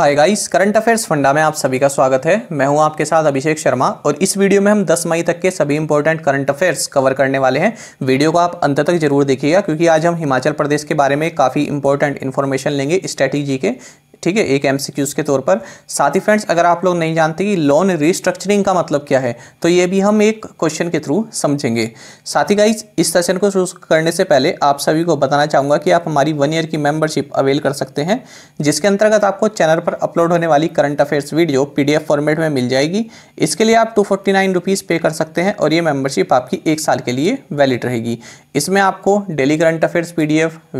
Hi guys current affairs funda में आप सभी का स्वागत है मैं हूं आपके साथ अभिषेक शर्मा और इस वीडियो में हम 10 मई तक के सभी इंपॉर्टेंट करंट अफेयर्स कवर करने वाले हैं वीडियो को आप अंत तक जरूर देखिएगा क्योंकि आज हम हिमाचल प्रदेश के बारे में काफ़ी इंपॉर्टेंट इन्फॉर्मेशन लेंगे स्ट्रैटेजी के ठीक है एक एम के तौर पर साथ ही फ्रेंड्स अगर आप लोग नहीं जानते कि लोन रिस्ट्रक्चरिंग का मतलब क्या है तो ये भी हम एक क्वेश्चन के थ्रू समझेंगे साथ ही गाइज इस सेशन को शुरू करने से पहले आप सभी को बताना चाहूँगा कि आप हमारी वन ईयर की मेंबरशिप अवेल कर सकते हैं जिसके अंतर्गत आपको चैनल पर अपलोड होने वाली current affairs video P format में मिल जाएगी इसके लिए आप टू फोर्टी पे कर सकते हैं और ये मेंबरशिप आपकी एक साल के लिए वैलिड रहेगी इसमें आपको daily current affairs P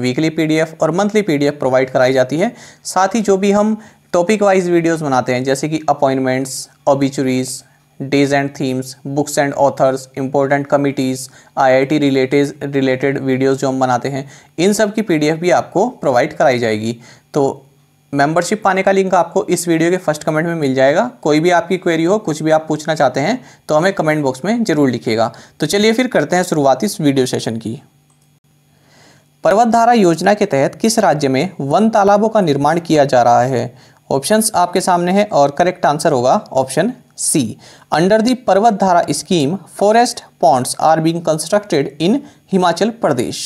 weekly P और मंथली पी प्रोवाइड कराई जाती है साथ ही जो भी हम टॉपिक वाइज वीडियोस बनाते हैं जैसे कि appointments obituaries days and themes books and authors important committees IIT related related videos जो हम बनाते हैं इन सब की पीडीएफ भी आपको प्रोवाइड कराई जाएगी तो मेंबरशिप पाने का लिंक आपको इस वीडियो के फर्स्ट कमेंट में मिल जाएगा कोई भी आपकी क्वेरी हो कुछ भी आप पूछना चाहते हैं तो हमें कमेंट बॉक्स में ज़रूर लिखिएगा तो चलिए फिर करते हैं शुरुआत इस वीडियो सेशन की पर्वत धारा योजना के तहत किस राज्य में वन तालाबों का निर्माण किया जा रहा है ऑप्शंस आपके सामने हैं और करेक्ट आंसर होगा option C under the Parvat Dhara scheme forest ponds are being constructed in Himachal Pradesh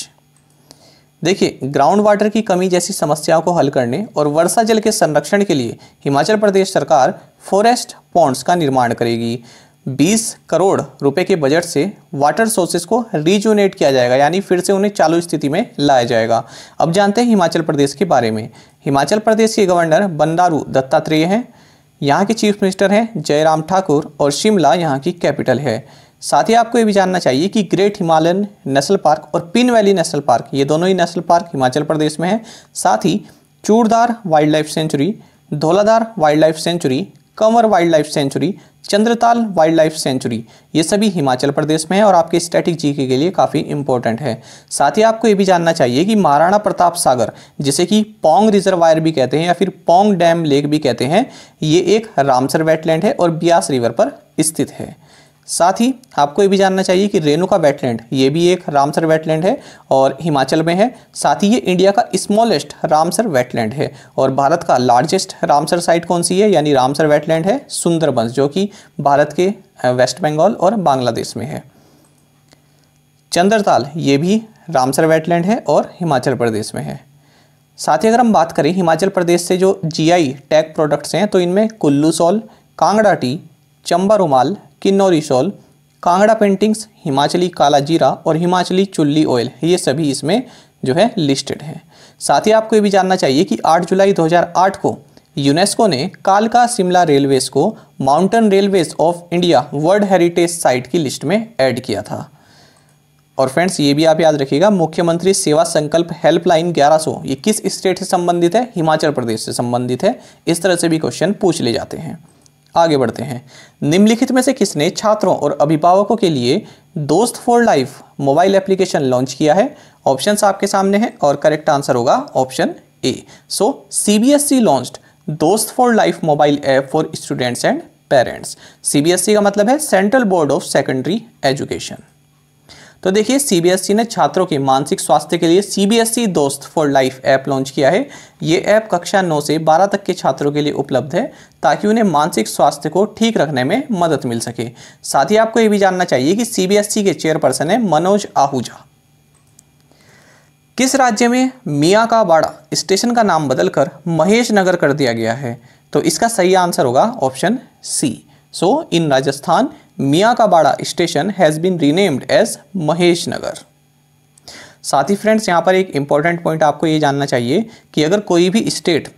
देखिए ग्राउंड वाटर की कमी जैसी समस्याओं को हल करने और वर्षा जल के संरक्षण के लिए हिमाचल प्रदेश सरकार फॉरेस्ट पॉन्ड्स का निर्माण करेगी 20 करोड़ रुपए के बजट से वाटर सोर्सेज को रिजोनेट किया जाएगा यानी फिर से उन्हें चालू स्थिति में लाया जाएगा अब जानते हैं हिमाचल प्रदेश के बारे में हिमाचल प्रदेश के गवर्नर बंदारू दत्तात्रेय हैं यहाँ के चीफ मिनिस्टर हैं जयराम ठाकुर और शिमला यहाँ की कैपिटल है साथ ही आपको ये भी जानना चाहिए कि ग्रेट हिमालयन नेशनल पार्क और पिन वैली नेशनल पार्क ये दोनों ही नेशनल पार्क हिमाचल प्रदेश में है साथ ही Churdhar wild life sanctuary Dhauladhar wild life sanctuary Kanawar wild life sanctuary Chandratal wild life sanctuary ये सभी हिमाचल प्रदेश में है और आपके स्टैटिक जीके के लिए काफ़ी इंपॉर्टेंट है साथ ही आपको ये भी जानना चाहिए कि महाराणा प्रताप सागर जिसे कि पोंग रिजर्वायर भी कहते हैं या फिर पोंग डैम लेक भी कहते हैं ये एक रामसर वेटलैंड है और ब्यास रिवर पर स्थित है साथ ही आपको ये भी जानना चाहिए कि रेणुका वेटलैंड ये भी एक रामसर वेटलैंड है और हिमाचल में है साथ ही ये इंडिया का स्मॉलेस्ट रामसर वेटलैंड है और भारत का लार्जेस्ट रामसर साइट कौन सी है यानी रामसर वेटलैंड है सुंदरबंस जो कि भारत के वेस्ट बंगाल और बांग्लादेश में है चंद्रताल ये भी रामसर वेटलैंड है और हिमाचल प्रदेश में है साथ ही अगर हम बात करें हिमाचल प्रदेश से जो आई टैग प्रोडक्ट्स हैं तो इनमें Kullu shawl Kangra tea Chamba rumal Kinnauri shawl Kangra paintings Himachali काला जीरा और हिमाचली चुल्ली ऑयल ये सभी इसमें जो है लिस्टेड हैं साथ ही आपको ये भी जानना चाहिए कि 8 जुलाई 2008 को यूनेस्को ने कालका शिमला रेलवेज को mountain railways of India world heritage site की लिस्ट में ऐड किया था और फ्रेंड्स ये भी आप याद रखिएगा मुख्यमंत्री सेवा संकल्प हेल्पलाइन 1100 ये किस स्टेट से संबंधित है हिमाचल प्रदेश से संबंधित है इस तरह से भी क्वेश्चन पूछ ले जाते हैं आगे बढ़ते हैं निम्नलिखित में से किसने छात्रों और अभिभावकों के लिए Dost for life mobile application launch किया है ऑप्शंस आपके सामने हैं और करेक्ट आंसर होगा option A so C B S E launched Dost for life mobile app for students and parents CBSE का मतलब है central board of secondary education तो देखिए सीबीएसई e ने छात्रों के मानसिक स्वास्थ्य के लिए CBSE e Dost for life app launch किया है ये ऐप कक्षा 9 से 12 तक के छात्रों के लिए उपलब्ध है ताकि उन्हें मानसिक स्वास्थ्य को ठीक रखने में मदद मिल सके साथ ही आपको ये भी जानना चाहिए कि सी e के चेयरपर्सन है मनोज आहूजा किस राज्य में मियाँ का बाड़ा स्टेशन का नाम बदलकर महेश नगर कर दिया गया है तो इसका सही आंसर होगा option C so in Rajasthan Miyan ka Bara station has been renamed as Mahesh Nagar साथ ही फ्रेंड्स यहाँ पर एक इम्पॉर्टेंट पॉइंट आपको ये जानना चाहिए कि अगर कोई भी स्टेट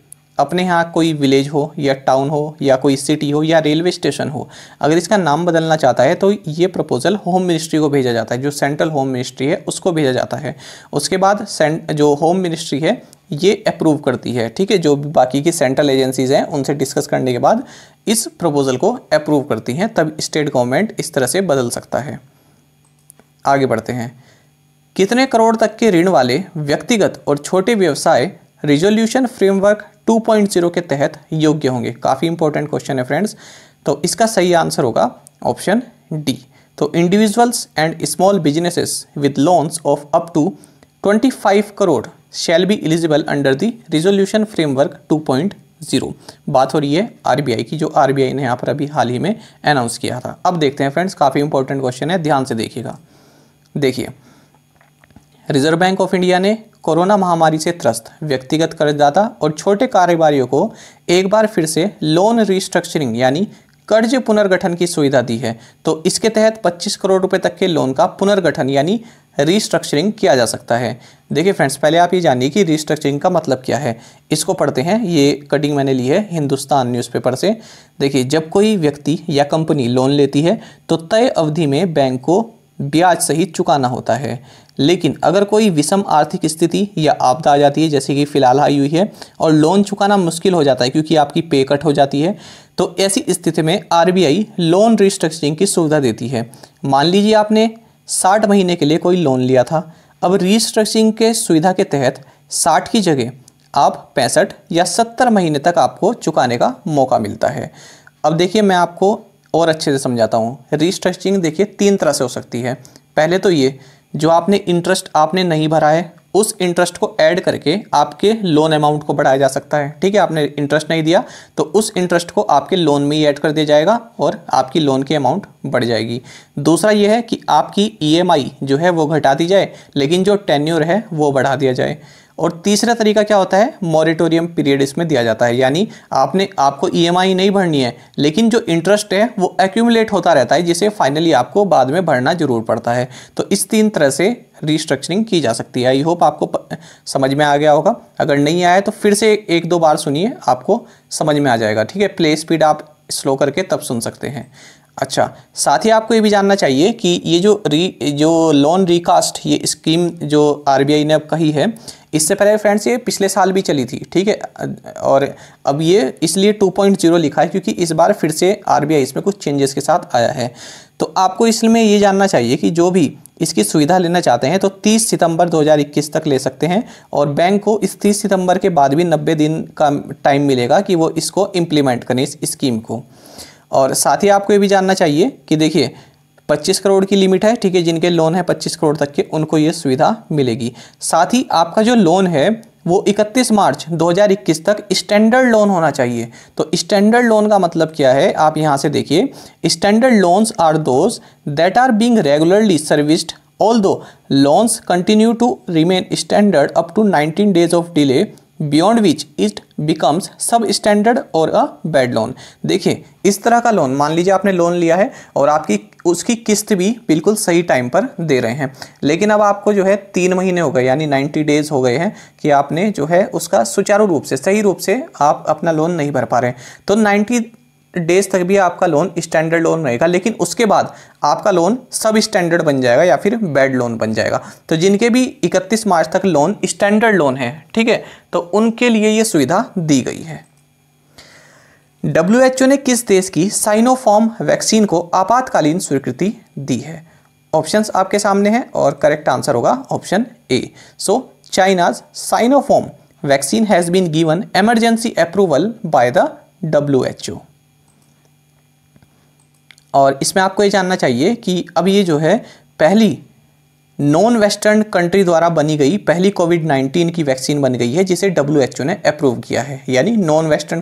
अपने यहाँ कोई विलेज हो या टाउन हो या कोई सिटी हो या रेलवे स्टेशन हो अगर इसका नाम बदलना चाहता है तो ये प्रपोज़ल होम मिनिस्ट्री को भेजा जाता है जो सेंट्रल होम मिनिस्ट्री है उसको भेजा जाता है उसके बाद जो होम मिनिस्ट्री है ये अप्रूव करती है ठीक है जो भी बाकी की सेंट्रल एजेंसीज हैं उनसे डिस्कस करने के बाद इस प्रपोज़ल को अप्रूव करती हैं तब स्टेट गवर्नमेंट इस तरह से बदल सकता है आगे बढ़ते हैं कितने करोड़ तक के ऋण वाले व्यक्तिगत और छोटे व्यवसाय रिजोल्यूशन फ्रेमवर्क 2.0 के तहत योग्य होंगे काफ़ी इंपॉर्टेंट क्वेश्चन है फ्रेंड्स तो इसका सही आंसर होगा option D so individuals and small businesses with loans of up to 25 crore shall be eligible under the resolution framework 2.0 बात हो रही है आरबीआई की जो आरबीआई ने यहाँ पर अभी हाल ही में अनाउंस किया था अब देखते हैं फ्रेंड्स काफ़ी इंपॉर्टेंट क्वेश्चन है ध्यान से देखिएगा देखिए रिजर्व बैंक ऑफ इंडिया ने कोरोना महामारी से त्रस्त व्यक्तिगत कर्जदाता और छोटे कारोबारियों को एक बार फिर से लोन रिस्ट्रक्चरिंग यानी कर्ज पुनर्गठन की सुविधा दी है तो इसके तहत 25 करोड़ रुपए तक के लोन का पुनर्गठन यानी रीस्ट्रक्चरिंग किया जा सकता है देखिए फ्रेंड्स पहले आप ये जानिए कि रीस्ट्रक्चरिंग का मतलब क्या है इसको पढ़ते हैं ये कटिंग मैंने ली है हिंदुस्तान न्यूज़पेपर से देखिए जब कोई व्यक्ति या कंपनी लोन लेती है तो तय अवधि में बैंक को ब्याज सहित चुकाना होता है लेकिन अगर कोई विषम आर्थिक स्थिति या आपदा आ जाती है जैसे कि फिलहाल आई हुई है और लोन चुकाना मुश्किल हो जाता है क्योंकि आपकी पे कट हो जाती है तो ऐसी स्थिति में आरबीआई लोन रिस्ट्रक्चरिंग की सुविधा देती है मान लीजिए आपने साठ महीने के लिए कोई लोन लिया था अब रिस्ट्रक्चरिंग के सुविधा के तहत साठ की जगह आप पैंसठ या सत्तर महीने तक आपको चुकाने का मौका मिलता है अब देखिए मैं आपको और अच्छे से समझाता हूँ रिस्ट्रक्चरिंग देखिए तीन तरह से हो सकती है पहले तो ये जो आपने इंटरेस्ट आपने नहीं भरा है उस इंटरेस्ट को ऐड करके आपके लोन अमाउंट को बढ़ाया जा सकता है ठीक है आपने इंटरेस्ट नहीं दिया तो उस इंटरेस्ट को आपके लोन में ही ऐड कर दिया जाएगा और आपकी लोन की अमाउंट बढ़ जाएगी दूसरा यह है कि आपकी ईएमआई e जो है वो घटा दी जाए लेकिन जो टेन्योर है वो बढ़ा दिया जाए और तीसरा तरीका क्या होता है मॉरिटोरियम पीरियड इसमें दिया जाता है यानी आपने आपको ईएमआई e नहीं भरनी है लेकिन जो इंटरेस्ट है वो एक्यूमुलेट होता रहता है जिसे फाइनली आपको बाद में भरना जरूर पड़ता है तो इस तीन तरह से रिस्ट्रक्चरिंग की जा सकती है आई होप आपको समझ में आ गया होगा अगर नहीं आया तो फिर से एक दो बार सुनिए आपको समझ में आ जाएगा ठीक है प्ले स्पीड आप स्लो करके तब सुन सकते हैं अच्छा साथ ही आपको ये भी जानना चाहिए कि ये जो री जो लोन रिकास्ट ये स्कीम जो आरबीआई ने अब कही है इससे पहले फ्रेंड्स ये पिछले साल भी चली थी ठीक है और अब ये इसलिए 2.0 लिखा है क्योंकि इस बार फिर से आरबीआई इसमें कुछ चेंजेस के साथ आया है तो आपको इसमें ये जानना चाहिए कि जो भी इसकी सुविधा लेना चाहते हैं तो 30 सितंबर 2021 तक ले सकते हैं और बैंक को इस 30 सितंबर के बाद भी 90 दिन का टाइम मिलेगा कि वो इसको इम्प्लीमेंट करें इस स्कीम को और साथ ही आपको ये भी जानना चाहिए कि देखिए 25 करोड़ की लिमिट है ठीक है जिनके लोन है 25 करोड़ तक के उनको ये सुविधा मिलेगी साथ ही आपका जो लोन है वो 31 मार्च 2021 तक स्टैंडर्ड लोन होना चाहिए तो स्टैंडर्ड लोन का मतलब क्या है आप यहाँ से देखिए standard loans are those that are being regularly serviced although loans continue to remain standard up to 19 days of delay beyond which it becomes substandard और अ बैड लोन देखिए इस तरह का लोन मान लीजिए आपने loan लिया है और आपकी उसकी किस्त भी बिल्कुल सही टाइम पर दे रहे हैं लेकिन अब आपको जो है तीन महीने हो गए यानी नाइन्टी डेज हो गए हैं कि आपने जो है उसका सुचारू रूप से सही रूप से आप अपना लोन नहीं भर पा रहे तो नाइन्टी डेज तक भी आपका लोन स्टैंडर्ड लोन रहेगा लेकिन उसके बाद आपका लोन सब स्टैंडर्ड बन जाएगा या फिर बैड लोन बन जाएगा तो जिनके भी 31 मार्च तक लोन स्टैंडर्ड लोन है ठीक है तो उनके लिए ये सुविधा दी गई है डब्ल्यू ने किस देश की साइनोफॉर्म वैक्सीन को आपातकालीन स्वीकृति दी है ऑप्शन आपके सामने हैं और करेक्ट आंसर होगा option A so China's Sinopharm vaccine has been given emergency approval by the W और इसमें आपको ये जानना चाहिए कि अब ये जो है पहली नॉन वेस्टर्न कंट्री द्वारा बनी गई पहली कोविड 19 की वैक्सीन बन गई है जिसे डब्ल्यू ने अप्रूव किया है यानी नॉन वेस्टर्न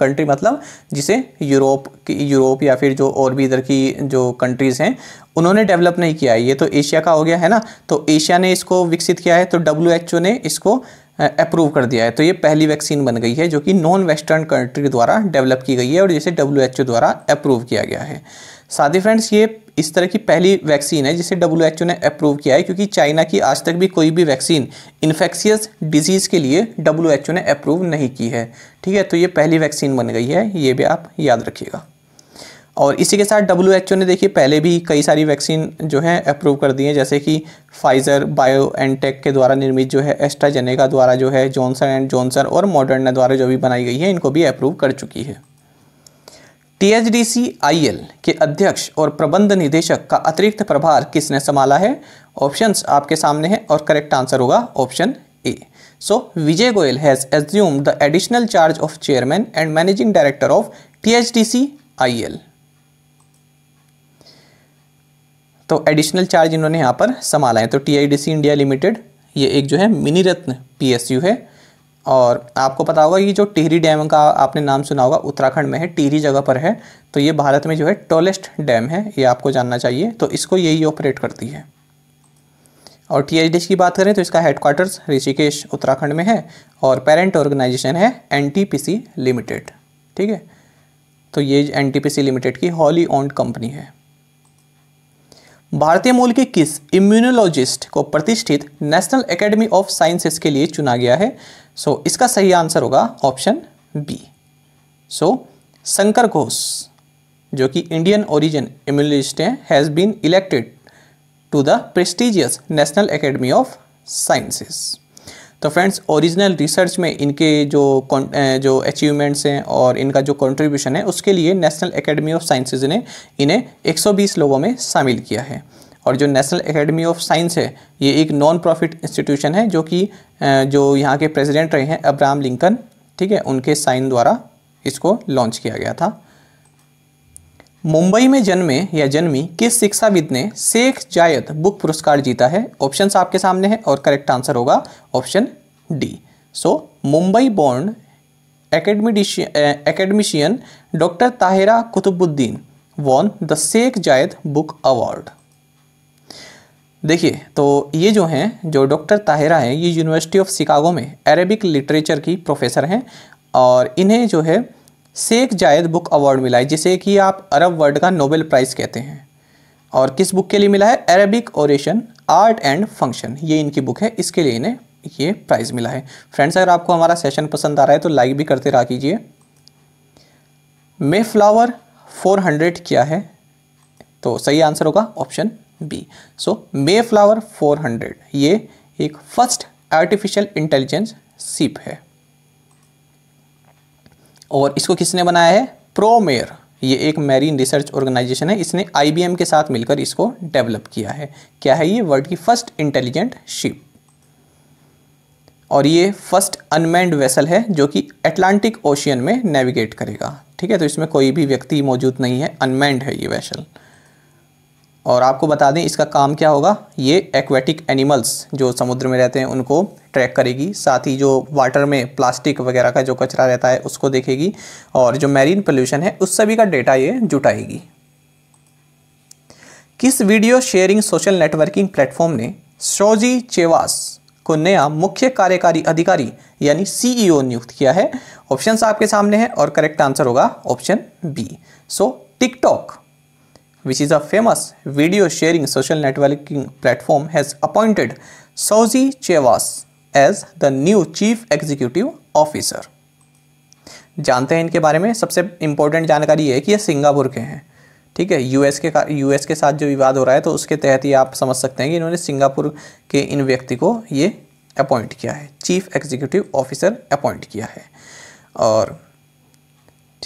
कंट्री मतलब जिसे यूरोप यूरोप या फिर जो और भी इधर की जो कंट्रीज़ हैं उन्होंने डेवलप नहीं किया है ये तो एशिया का हो गया है ना तो एशिया ने इसको विकसित किया है तो डब्ल्यू ने इसको अप्रूव कर दिया है तो ये पहली वैक्सीन बन गई है जो कि नॉन वेस्टर्न कंट्री द्वारा डेवलप की गई है और जिसे डब्ल्यू द्वारा अप्रूव किया गया है साथ ही फ्रेंड्स ये इस तरह की पहली वैक्सीन है जिसे डब्ल्यू ने अप्रूव किया है क्योंकि चाइना की आज तक भी कोई भी वैक्सीन इन्फेक्शियस डिजीज़ के लिए डब्ल्यू ने अप्रूव नहीं की है ठीक है तो ये पहली वैक्सीन बन गई है ये भी आप याद रखिएगा और इसी के साथ डब्ल्यू ने देखिए पहले भी कई सारी वैक्सीन जो है अप्रूव कर दी हैं जैसे कि फाइज़र बायो एंड टेक के द्वारा निर्मित जो है एस्ट्राजेनेका द्वारा जो है जॉनसन एंड जॉनसन और मॉडर्ना द्वारा जो भी बनाई गई है इनको भी अप्रूव कर चुकी है टीएचडीसी आईएल के अध्यक्ष और प्रबंध निदेशक का अतिरिक्त प्रभार किसने संभाला है ऑप्शंस आपके सामने हैं और करेक्ट आंसर होगा option A so Vijay Goyal has assume the additional charge of chairman and managing director of THDC IL तो एडिशनल चार्ज इन्होंने यहां पर संभाला है तो टीआईडीसी इंडिया लिमिटेड ये एक जो है मिनी रत्न पीएसयू है और आपको पता होगा ये जो टिहरी डैम का आपने नाम सुना होगा उत्तराखंड में है टिहरी जगह पर है तो ये भारत में जो है टॉलेस्ट डैम है ये आपको जानना चाहिए तो इसको यही ऑपरेट करती है और टी की बात करें तो इसका हेडक्वार्टर्स ऋषिकेश उत्तराखंड में है और पेरेंट ऑर्गेनाइजेशन है एन लिमिटेड ठीक है तो ये एन लिमिटेड की हॉली ओन्ड कंपनी है भारतीय मूल के किस इम्यूनोलॉजिस्ट को प्रतिष्ठित नेशनल एकेडमी ऑफ साइंसेस के लिए चुना गया है सो so, इसका सही आंसर होगा option B so Shankar Ghosh जो कि इंडियन ओरिजिन इम्यूनोलॉजिस्ट हैं has been elected to the prestigious national academy of sciences तो फ्रेंड्स ओरिजिनल रिसर्च में इनके जो जो अचीवमेंट्स हैं और इनका जो कंट्रीब्यूशन है उसके लिए नेशनल एकेडमी ऑफ साइंसेज ने इन्हें 120 लोगों में शामिल किया है और जो नेशनल एकेडमी ऑफ साइंस है ये एक नॉन प्रॉफिट इंस्टीट्यूशन है जो कि जो यहाँ के प्रेसिडेंट रहे हैं अब्राहम लिंकन ठीक है उनके साइन द्वारा इसको लॉन्च किया गया था मुंबई में जन्मे या जन्मी किस शिक्षाविद ने शेख जायद बुक पुरस्कार जीता है ऑप्शंस आपके सामने हैं और करेक्ट आंसर होगा option D so Mumbai born academician doctor Tahira Qutbuddin won the Sheikh Zayed book award देखिए तो ये जो हैं जो डॉक्टर ताहिरा हैं ये यूनिवर्सिटी ऑफ शिकागो में अरेबिक लिटरेचर की प्रोफेसर हैं और इन्हें जो है शेख जायद बुक अवार्ड मिला है जिसे कि आप अरब वर्ल्ड का नोबेल प्राइज़ कहते हैं और किस बुक के लिए मिला है Arabic oration art and function ये इनकी बुक है इसके लिए इन्हें ये प्राइज़ मिला है फ्रेंड्स अगर आपको हमारा सेशन पसंद आ रहा है तो लाइक भी करते रहा कीजिए मे फ्लावर फोर हंड्रेड क्या है तो सही आंसर होगा option B so Mayflower four hundred ये एक फर्स्ट आर्टिफिशियल इंटेलिजेंस सीप है और इसको किसने बनाया है प्रोमेयर ये एक मैरीन रिसर्च ऑर्गेनाइजेशन है इसने आईबीएम के साथ मिलकर इसको डेवलप किया है क्या है ये वर्ल्ड की फर्स्ट इंटेलिजेंट शिप और ये फर्स्ट अनमैंड वेसल है जो कि अटलांटिक ओशियन में नेविगेट करेगा ठीक है तो इसमें कोई भी व्यक्ति मौजूद नहीं है अनमैंड है ये वेसल और आपको बता दें इसका काम क्या होगा ये एक्वेटिक एनिमल्स जो समुद्र में रहते हैं उनको ट्रैक करेगी साथ ही जो वाटर में प्लास्टिक वगैरह का जो कचरा रहता है उसको देखेगी और जो मैरीन पोल्यूशन है उस सभी का डेटा ये जुटाएगी किस video sharing social networking platform ने शोजी चेवास को नया मुख्य कार्यकारी अधिकारी यानी सीईओ e नियुक्त किया है ऑप्शंस आपके सामने हैं और करेक्ट आंसर होगा option B so TikTok which is a famous video sharing social networking platform, has appointed Souzy Chevas as the new chief executive officer जानते हैं इनके बारे में सबसे इम्पोर्टेंट जानकारी है कि ये सिंगापुर के हैं ठीक है यूएस के यूएस के साथ जो विवाद हो रहा है तो उसके तहत ही आप समझ सकते हैं कि इन्होंने सिंगापुर के इन व्यक्ति को ये अपॉइंट किया है चीफ एग्जीक्यूटिव ऑफिसर अपॉइंट किया है और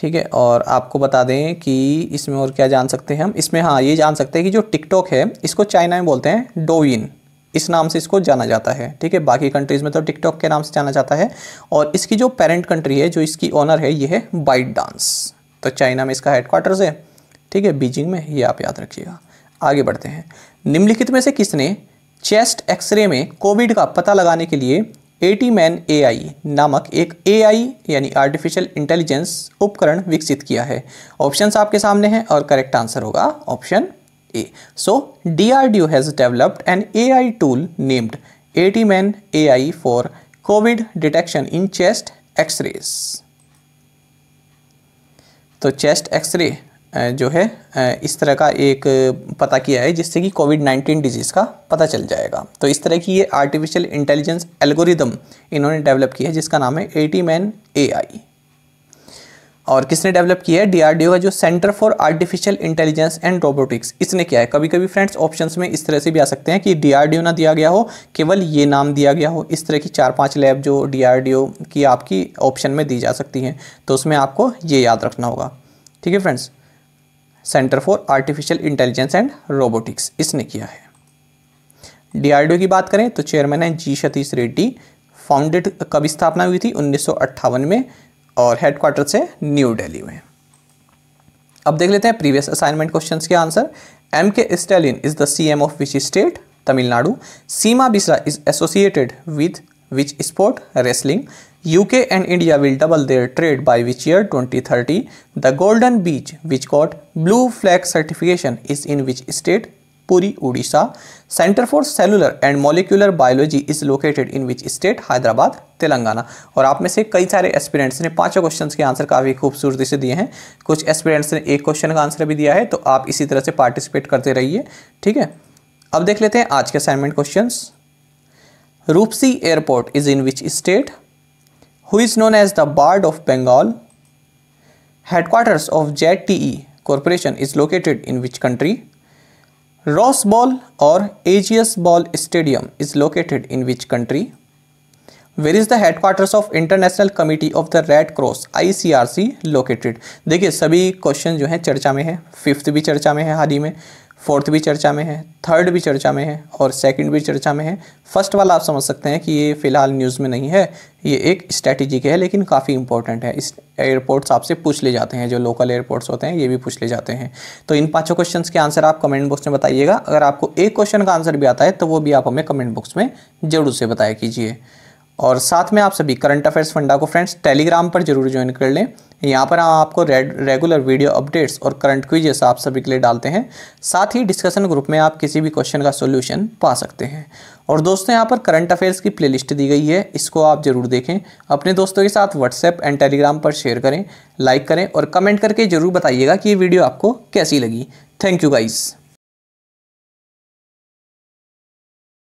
ठीक है और आपको बता दें कि इसमें और क्या जान सकते हैं हम इसमें हाँ ये जान सकते हैं कि जो टिकटॉक है इसको चाइना में बोलते हैं डोइन इस नाम से इसको जाना जाता है ठीक है बाकी कंट्रीज़ में तो टिकटॉक के नाम से जाना जाता है और इसकी जो पेरेंट कंट्री है जो इसकी ऑनर है ये है बाइट डांस तो चाइना में इसका हेडक्वार्टर्स है ठीक है बीजिंग में ये आप याद रखिएगा आगे बढ़ते हैं निम्नलिखित में से किसने चेस्ट एक्सरे में कोविड का पता लगाने के लिए एटी मैन ए नामक एक ए यानी आर्टिफिशियल इंटेलिजेंस उपकरण विकसित किया है ऑप्शंस आपके सामने हैं और करेक्ट आंसर होगा option A so D R D O has developed an A I tool named Atman A I for COVID detection in chest x-rays तो चेस्ट एक्सरे जो है इस तरह का एक पता किया है जिससे कि कोविड नाइन्टीन डिजीज़ का पता चल जाएगा तो इस तरह की ये आर्टिफिशियल इंटेलिजेंस एल्गोरिदम इन्होंने डेवलप किया है जिसका नाम है ए टी मैन ए आई और किसने डेवलप किया है डीआरडीओ का जो centre for artificial intelligence and robotics इसने क्या है कभी कभी फ्रेंड्स ऑप्शंस में इस तरह से भी आ सकते हैं कि डीआरडीओ ना दिया गया हो केवल ये नाम दिया गया हो इस तरह की चार पांच लैब जो डीआरडीओ की आपकी ऑप्शन में दी जा सकती हैं तो उसमें आपको ये याद रखना होगा ठीक है friends centre for artificial intelligence and robotics इसने किया है डीआरडीओ की बात करें तो चेयरमैन है जी सतीश रेड्डी फाउंडेड कब स्थापना हुई थी उन्नीस में और हेडक्वार्टर से न्यू दिल्ली में अब देख लेते हैं प्रीवियस असाइनमेंट क्वेश्चंस के answer M K Stalin is the C M of which state Tamil Nadu Seema Bisla is associated with which sport wrestling UK and India will double their trade by which year 2030. The golden beach which got blue flag certification is in which state? Puri, Odisha. Center for Cellular and Molecular Biology is located in which state? Hyderabad, Telangana और आप में से कई सारे aspirants ने पांचों questions के answer काफ़ी खूबसूरती से दिए हैं कुछ एस्पिरेंट्स ने एक क्वेश्चन का आंसर भी दिया है तो आप इसी तरह से पार्टिसिपेट करते रहिए ठीक है अब देख लेते हैं आज के assignment questions Rupsi airport is in which state who is known as the Bard of Bengal. Headquarters of ZTE Corporation is located in which country? Ross Ball or AGS Ball Stadium is located in which country? Where is the headquarters of International Committee of the Red Cross ICRC located? देखिए सभी question जो हैं चर्चा में है fifth भी चर्चा में है हाल ही में फोर्थ भी चर्चा में है थर्ड भी चर्चा में है और सेकंड भी चर्चा में है फर्स्ट वाला आप समझ सकते हैं कि ये फ़िलहाल न्यूज़ में नहीं है ये एक स्ट्रैटेजी के है लेकिन काफ़ी इंपॉर्टेंट है इस एयरपोर्ट्स आपसे पूछ ले जाते हैं जो लोकल एयरपोर्ट्स होते हैं ये भी पूछ ले जाते हैं तो इन पाँचों क्वेश्चन के आंसर आप कमेंट बॉक्स में बताइएगा अगर आपको एक क्वेश्चन का आंसर भी आता है तो वो भी आप हमें कमेंट बॉक्स में ज़रूर से बताया कीजिए और साथ में आप सभी करंट अफेयर्स फंडा को फ्रेंड्स टेलीग्राम पर जरूर ज्वाइन कर लें यहाँ पर हम आपको रेगुलर वीडियो अपडेट्स और करंट क्विजेस आप सभी के लिए डालते हैं साथ ही डिस्कशन ग्रुप में आप किसी भी क्वेश्चन का सोल्यूशन पा सकते हैं और दोस्तों यहाँ पर करंट अफेयर्स की प्लेलिस्ट दी गई है इसको आप जरूर देखें अपने दोस्तों के साथ व्हाट्सएप एंड टेलीग्राम पर शेयर करें लाइक करें और कमेंट करके ज़रूर बताइएगा कि ये वीडियो आपको कैसी लगी थैंक यू गाइज़